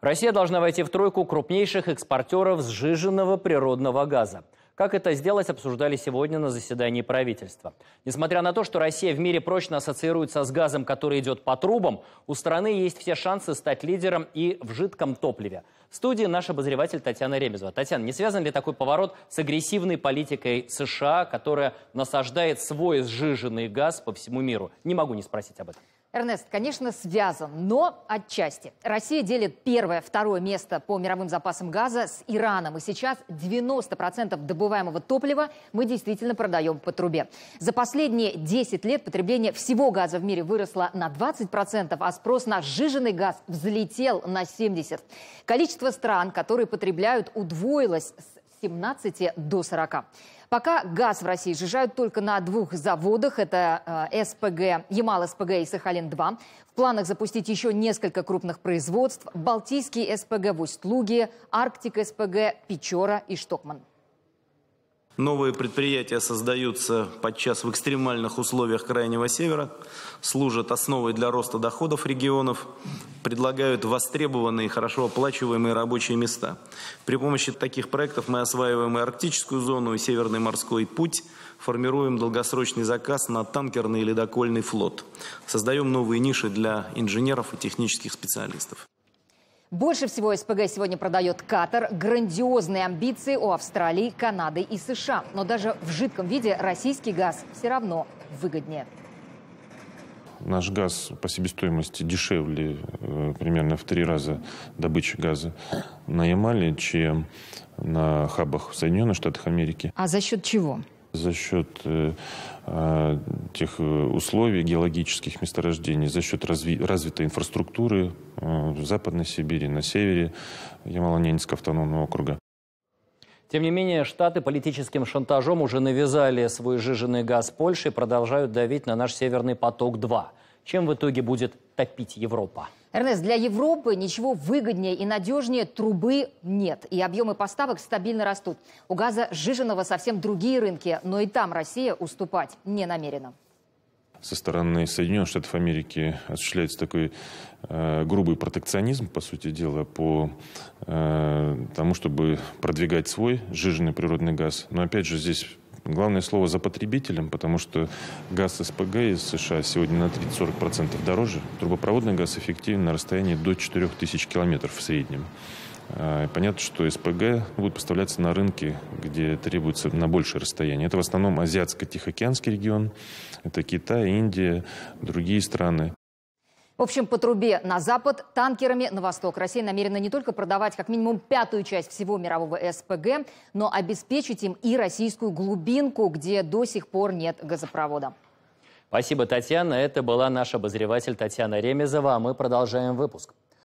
Россия должна войти в тройку крупнейших экспортеров сжиженного природного газа. Как это сделать, обсуждали сегодня на заседании правительства. Несмотря на то, что Россия в мире прочно ассоциируется с газом, который идет по трубам, у страны есть все шансы стать лидером и в жидком топливе. В студии наш обозреватель Татьяна Ремезова. Татьяна, не связан ли такой поворот с агрессивной политикой США, которая насаждает свой сжиженный газ по всему миру? Не могу не спросить об этом. Эрнест, конечно, связан, но отчасти. Россия делит первое, второе место по мировым запасам газа с Ираном. И сейчас 90% добываемого топлива мы действительно продаем по трубе. За последние 10 лет потребление всего газа в мире выросло на 20%, а спрос на сжиженный газ взлетел на 70%. Количество стран, которые потребляют, удвоилось с 17 до 40. Пока газ в России сжижают только на двух заводах. Это э, СПГ, Ямал-СПГ и Сахалин-2. В планах запустить еще несколько крупных производств. Балтийский СПГ в Усть-Луге, Арктик-СПГ, Печора и Штокман. Новые предприятия создаются подчас в экстремальных условиях Крайнего Севера, служат основой для роста доходов регионов, предлагают востребованные хорошо оплачиваемые рабочие места. При помощи таких проектов мы осваиваем и арктическую зону, и северный морской путь, формируем долгосрочный заказ на танкерный и ледокольный флот, создаем новые ниши для инженеров и технических специалистов. Больше всего СПГ сегодня продает Катар. Грандиозные амбиции у Австралии, Канады и США. Но даже в жидком виде российский газ все равно выгоднее. Наш газ по себестоимости дешевле э, примерно в три раза добычи газа на Ямале, чем на хабах в Соединенных Штатах Америки. А за счет чего? за счет э, э, тех э, условий геологических месторождений, за счет разви развитой инфраструктуры в Западной Сибири, на севере Ямало-Ненецкого автономного округа. Тем не менее, Штаты политическим шантажом уже навязали свой жиженый газ Польше и продолжают давить на наш «Северный поток-2». Чем в итоге будет топить Европа? Эрнест, для Европы ничего выгоднее и надежнее трубы нет. И объемы поставок стабильно растут. У газа сжиженного совсем другие рынки, но и там Россия уступать не намерена. Со стороны Соединенных Штатов Америки осуществляется такой э, грубый протекционизм, по сути дела, по э, тому, чтобы продвигать свой сжиженный природный газ. Но опять же, здесь Главное слово за потребителем, потому что газ СПГ из США сегодня на 30-40% дороже. Трубопроводный газ эффективен на расстоянии до 4000 километров в среднем. А, понятно, что СПГ будет поставляться на рынки, где требуется на большее расстояние. Это в основном Азиатско-Тихоокеанский регион, это Китай, Индия, другие страны. В общем, по трубе на запад, танкерами на восток. Россия намерена не только продавать как минимум пятую часть всего мирового СПГ, но обеспечить им и российскую глубинку, где до сих пор нет газопровода. Спасибо, Татьяна. Это была наш обозреватель Татьяна Ремезова. А мы продолжаем выпуск.